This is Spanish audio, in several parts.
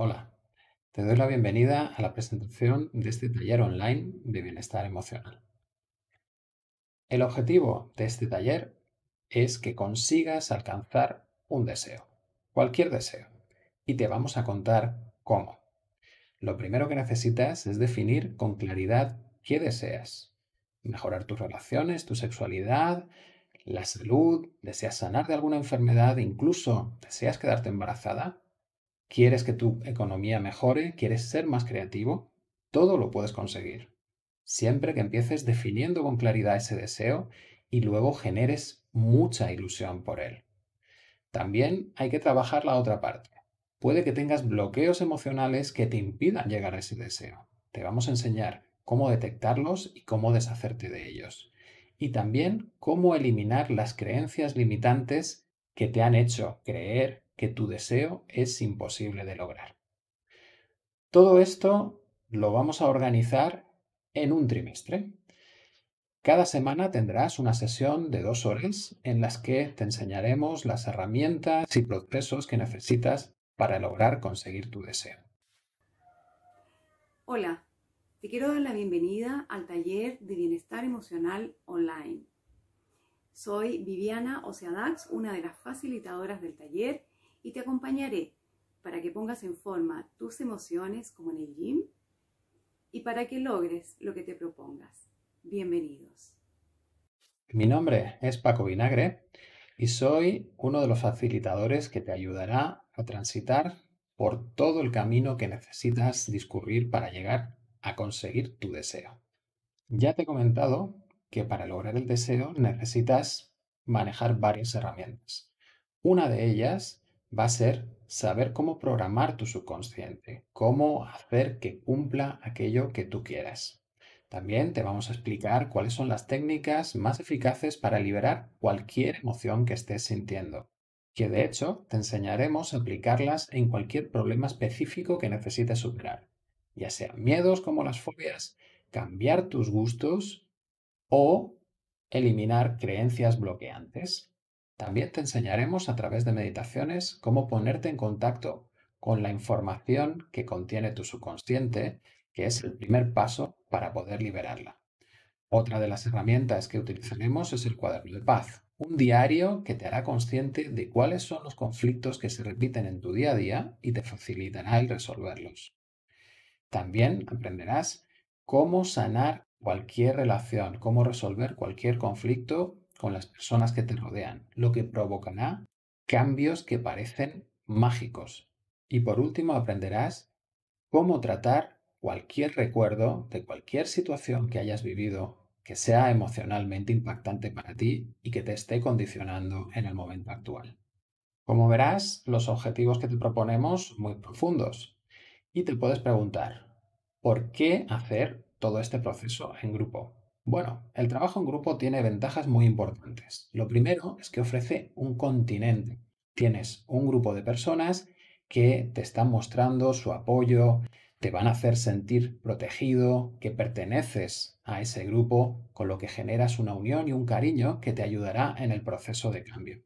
Hola, te doy la bienvenida a la presentación de este taller online de bienestar emocional. El objetivo de este taller es que consigas alcanzar un deseo, cualquier deseo, y te vamos a contar cómo. Lo primero que necesitas es definir con claridad qué deseas, mejorar tus relaciones, tu sexualidad, la salud, deseas sanar de alguna enfermedad, incluso deseas quedarte embarazada, ¿Quieres que tu economía mejore? ¿Quieres ser más creativo? Todo lo puedes conseguir. Siempre que empieces definiendo con claridad ese deseo y luego generes mucha ilusión por él. También hay que trabajar la otra parte. Puede que tengas bloqueos emocionales que te impidan llegar a ese deseo. Te vamos a enseñar cómo detectarlos y cómo deshacerte de ellos. Y también cómo eliminar las creencias limitantes que te han hecho creer que tu deseo es imposible de lograr. Todo esto lo vamos a organizar en un trimestre. Cada semana tendrás una sesión de dos horas en las que te enseñaremos las herramientas y procesos que necesitas para lograr conseguir tu deseo. Hola, te quiero dar la bienvenida al taller de bienestar emocional online. Soy Viviana Oceadax, una de las facilitadoras del taller y te acompañaré para que pongas en forma tus emociones como en el gym y para que logres lo que te propongas. Bienvenidos. Mi nombre es Paco Vinagre y soy uno de los facilitadores que te ayudará a transitar por todo el camino que necesitas discurrir para llegar a conseguir tu deseo. Ya te he comentado que para lograr el deseo necesitas manejar varias herramientas. Una de ellas va a ser saber cómo programar tu subconsciente, cómo hacer que cumpla aquello que tú quieras. También te vamos a explicar cuáles son las técnicas más eficaces para liberar cualquier emoción que estés sintiendo, que de hecho te enseñaremos a aplicarlas en cualquier problema específico que necesites superar, ya sean miedos como las fobias, cambiar tus gustos o eliminar creencias bloqueantes. También te enseñaremos a través de meditaciones cómo ponerte en contacto con la información que contiene tu subconsciente, que es el primer paso para poder liberarla. Otra de las herramientas que utilizaremos es el cuaderno de paz, un diario que te hará consciente de cuáles son los conflictos que se repiten en tu día a día y te facilitará el resolverlos. También aprenderás cómo sanar cualquier relación, cómo resolver cualquier conflicto con las personas que te rodean, lo que provocará cambios que parecen mágicos. Y por último aprenderás cómo tratar cualquier recuerdo de cualquier situación que hayas vivido que sea emocionalmente impactante para ti y que te esté condicionando en el momento actual. Como verás, los objetivos que te proponemos son muy profundos y te puedes preguntar, ¿por qué hacer todo este proceso en grupo? Bueno, el trabajo en grupo tiene ventajas muy importantes. Lo primero es que ofrece un continente. Tienes un grupo de personas que te están mostrando su apoyo, te van a hacer sentir protegido, que perteneces a ese grupo, con lo que generas una unión y un cariño que te ayudará en el proceso de cambio.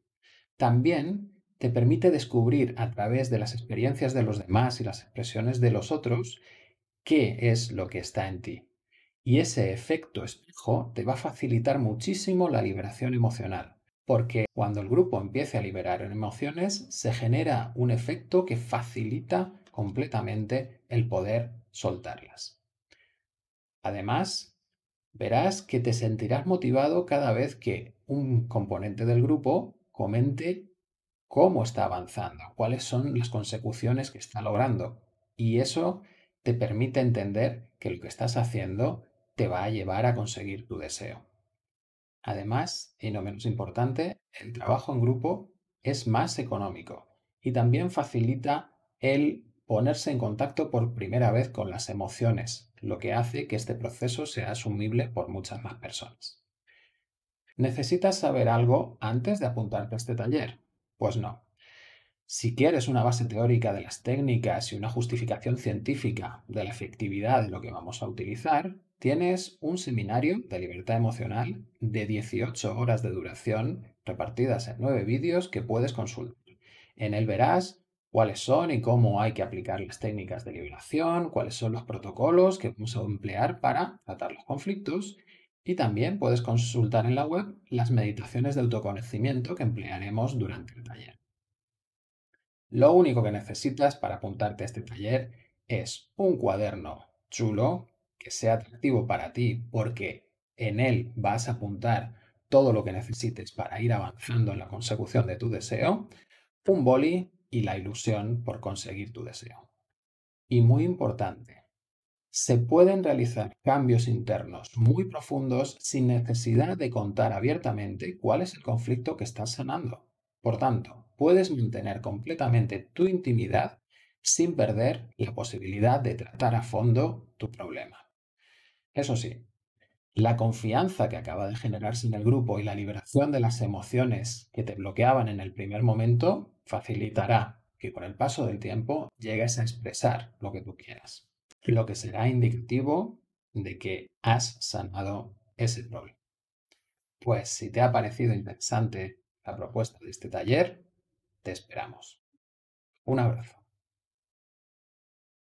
También te permite descubrir a través de las experiencias de los demás y las expresiones de los otros qué es lo que está en ti, y ese efecto espejo te va a facilitar muchísimo la liberación emocional, porque cuando el grupo empiece a liberar emociones, se genera un efecto que facilita completamente el poder soltarlas. Además, verás que te sentirás motivado cada vez que un componente del grupo comente cómo está avanzando, cuáles son las consecuciones que está logrando. Y eso te permite entender que lo que estás haciendo te va a llevar a conseguir tu deseo. Además, y no menos importante, el trabajo en grupo es más económico y también facilita el ponerse en contacto por primera vez con las emociones, lo que hace que este proceso sea asumible por muchas más personas. ¿Necesitas saber algo antes de apuntarte a este taller? Pues no. Si quieres una base teórica de las técnicas y una justificación científica de la efectividad de lo que vamos a utilizar, Tienes un seminario de libertad emocional de 18 horas de duración repartidas en 9 vídeos que puedes consultar. En él verás cuáles son y cómo hay que aplicar las técnicas de liberación, cuáles son los protocolos que vamos a emplear para tratar los conflictos y también puedes consultar en la web las meditaciones de autoconocimiento que emplearemos durante el taller. Lo único que necesitas para apuntarte a este taller es un cuaderno chulo que sea atractivo para ti porque en él vas a apuntar todo lo que necesites para ir avanzando en la consecución de tu deseo, un boli y la ilusión por conseguir tu deseo. Y muy importante, se pueden realizar cambios internos muy profundos sin necesidad de contar abiertamente cuál es el conflicto que estás sanando. Por tanto, puedes mantener completamente tu intimidad sin perder la posibilidad de tratar a fondo tu problema. Eso sí, la confianza que acaba de generarse en el grupo y la liberación de las emociones que te bloqueaban en el primer momento facilitará que con el paso del tiempo llegues a expresar lo que tú quieras, lo que será indicativo de que has sanado ese problema. Pues si te ha parecido interesante la propuesta de este taller, te esperamos. Un abrazo.